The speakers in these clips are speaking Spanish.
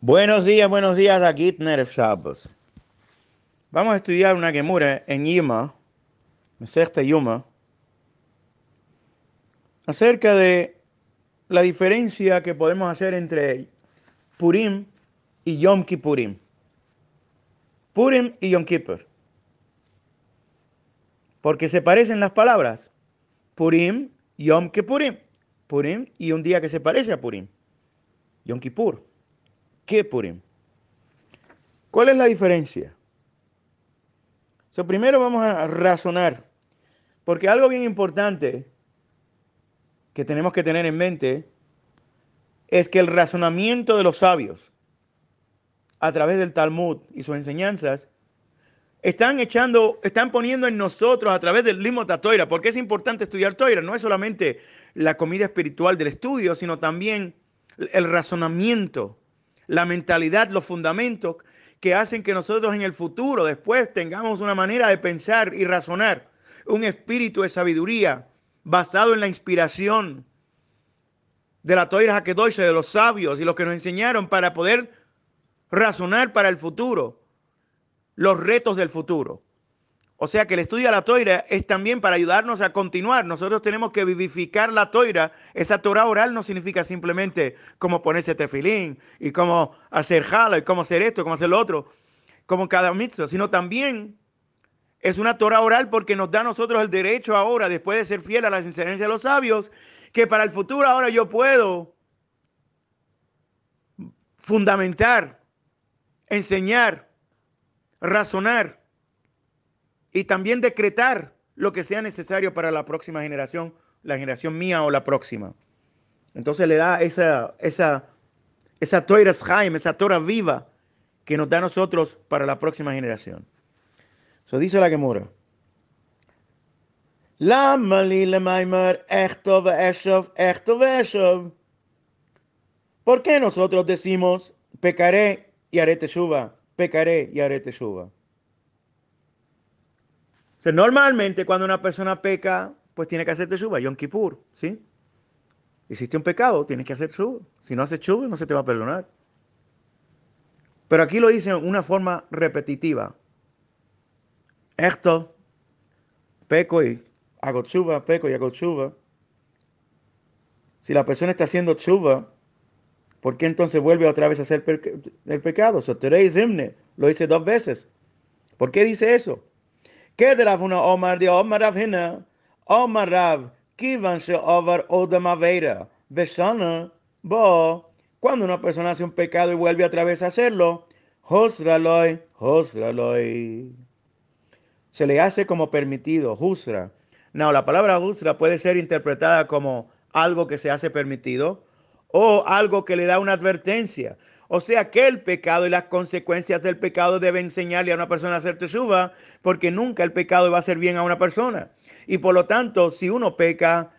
Buenos días, buenos días, a Gitner Shabbos. Vamos a estudiar una Gemura en Yuma, Yuma, acerca de la diferencia que podemos hacer entre Purim y Yom Kippurim. Purim y Yom Kippur. Porque se parecen las palabras. Purim, Yom Kippurim. Purim y un día que se parece a Purim. Yom Kippur. ¿Qué ¿Cuál es la diferencia? So, primero vamos a razonar, porque algo bien importante que tenemos que tener en mente es que el razonamiento de los sabios a través del Talmud y sus enseñanzas están echando, están poniendo en nosotros a través del limo Toira, porque es importante estudiar Toira, no es solamente la comida espiritual del estudio, sino también el razonamiento la mentalidad, los fundamentos que hacen que nosotros en el futuro, después, tengamos una manera de pensar y razonar, un espíritu de sabiduría basado en la inspiración de la Toira doyse de los sabios y los que nos enseñaron para poder razonar para el futuro, los retos del futuro. O sea que el estudio de la toira es también para ayudarnos a continuar. Nosotros tenemos que vivificar la toira. Esa Torah oral no significa simplemente cómo ponerse tefilín y cómo hacer jala y cómo hacer esto, cómo hacer lo otro, como cada mitzvah, sino también es una Torah oral porque nos da a nosotros el derecho ahora, después de ser fiel a las enseñanzas de los sabios, que para el futuro ahora yo puedo fundamentar, enseñar, razonar y también decretar lo que sea necesario para la próxima generación, la generación mía o la próxima. Entonces le da esa, esa, esa Torah esa Torah viva que nos da a nosotros para la próxima generación. Eso dice la Gemora. ¿Por qué nosotros decimos, pecaré y haré teshuva, pecaré y haré teshuva? O sea, normalmente cuando una persona peca, pues tiene que hacer chuva Yom Kippur, ¿sí? Hiciste un pecado, tienes que hacer chuva. Si no haces chuva, no se te va a perdonar. Pero aquí lo dicen de una forma repetitiva. Esto, peco y hago chuva, peco y hago chuva. Si la persona está haciendo chuva, ¿por qué entonces vuelve otra vez a hacer el pecado? Soterei Zimne lo dice dos veces. ¿Por qué dice eso? ¿Qué de Omar? De Omar Besana, Bo. Cuando una persona hace un pecado y vuelve a través a hacerlo, Se le hace como permitido, Husra. No, la palabra Husra puede ser interpretada como algo que se hace permitido o algo que le da una advertencia. O sea que el pecado y las consecuencias del pecado deben enseñarle a una persona a hacer teshuva, porque nunca el pecado va a hacer bien a una persona. Y por lo tanto, si uno peca,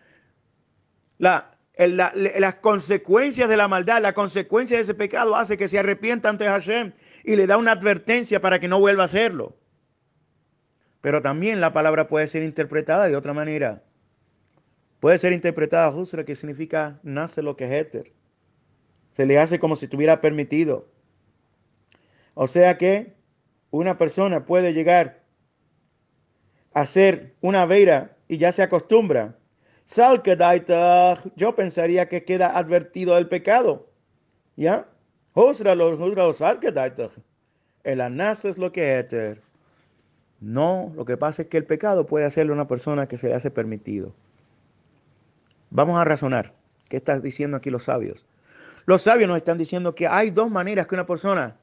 la, las consecuencias de la maldad, la consecuencia de ese pecado hace que se arrepienta ante Hashem y le da una advertencia para que no vuelva a hacerlo. Pero también la palabra puede ser interpretada de otra manera. Puede ser interpretada Husra, que significa nace lo que es éter. Se le hace como si estuviera permitido. O sea que una persona puede llegar a hacer una veira y ya se acostumbra. Sal yo pensaría que queda advertido del pecado. ¿Ya? El anas es lo que es. No, lo que pasa es que el pecado puede a una persona que se le hace permitido. Vamos a razonar. ¿Qué estás diciendo aquí los sabios? Los sabios nos están diciendo que hay dos maneras que una persona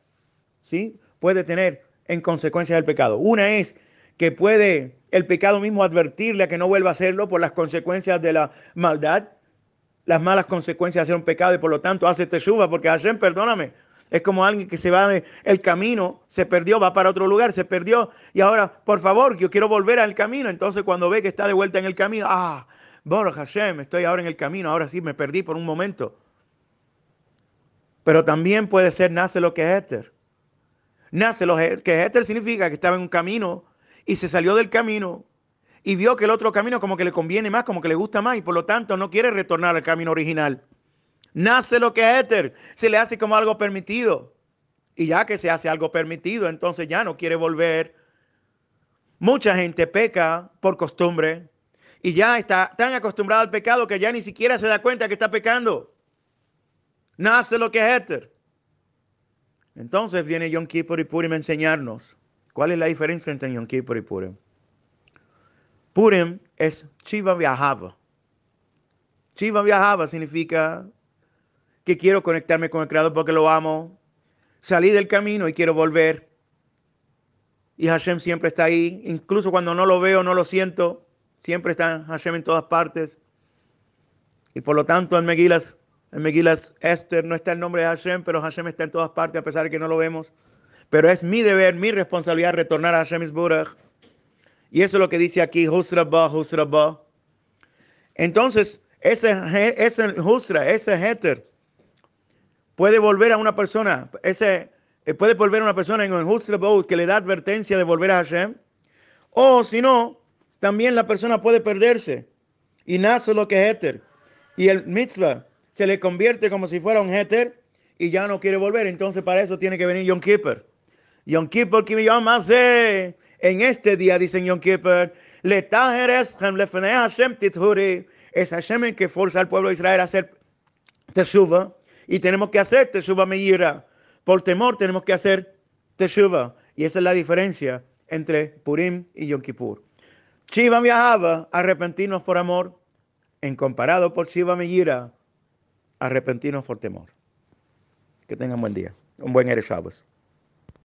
¿sí? puede tener en consecuencia del pecado. Una es que puede el pecado mismo advertirle a que no vuelva a hacerlo por las consecuencias de la maldad, las malas consecuencias de hacer un pecado y por lo tanto hace teshuva porque Hashem, perdóname. Es como alguien que se va del camino, se perdió, va para otro lugar, se perdió y ahora, por favor, yo quiero volver al camino. Entonces cuando ve que está de vuelta en el camino, ah, bueno, Hashem, estoy ahora en el camino, ahora sí me perdí por un momento. Pero también puede ser nace lo que es Éter. Nace lo que es Éter significa que estaba en un camino y se salió del camino y vio que el otro camino como que le conviene más, como que le gusta más y por lo tanto no quiere retornar al camino original. Nace lo que es Éter, se le hace como algo permitido. Y ya que se hace algo permitido, entonces ya no quiere volver. Mucha gente peca por costumbre y ya está tan acostumbrada al pecado que ya ni siquiera se da cuenta que está pecando nace lo que es éter. Entonces viene Yom Kippur y Purim a enseñarnos cuál es la diferencia entre Yom Kippur y Purim. Purim es Chiva viajaba. Chiva viajaba significa que quiero conectarme con el Creador porque lo amo. Salí del camino y quiero volver. Y Hashem siempre está ahí. Incluso cuando no lo veo, no lo siento. Siempre está Hashem en todas partes. Y por lo tanto, en Megilas en Megilas Esther no está el nombre de Hashem, pero Hashem está en todas partes, a pesar de que no lo vemos. Pero es mi deber, mi responsabilidad retornar a Hashem Y eso es lo que dice aquí, Husra Ba. Entonces, ese, Husra, ese Heter, puede volver a una persona, ese, eh, puede volver a una persona en el que le da advertencia de volver a Hashem. O si no, también la persona puede perderse. Y nace lo que es Heter. Y el mitzvah se le convierte como si fuera un heter y ya no quiere volver. Entonces para eso tiene que venir Yom Kippur. Yom Kippur que más eh, en este día, dicen Yom Kippur, le Hashem Es Hashem el que forza al pueblo de Israel a hacer teshuva. Y tenemos que hacer teshuva mejira Por temor tenemos que hacer teshuva. Y esa es la diferencia entre Purim y Yom Kippur. Shiva viajaba arrepentirnos por amor, en comparado por Shiva mejira arrepentirnos por temor. Que tengan buen día, un buen Eres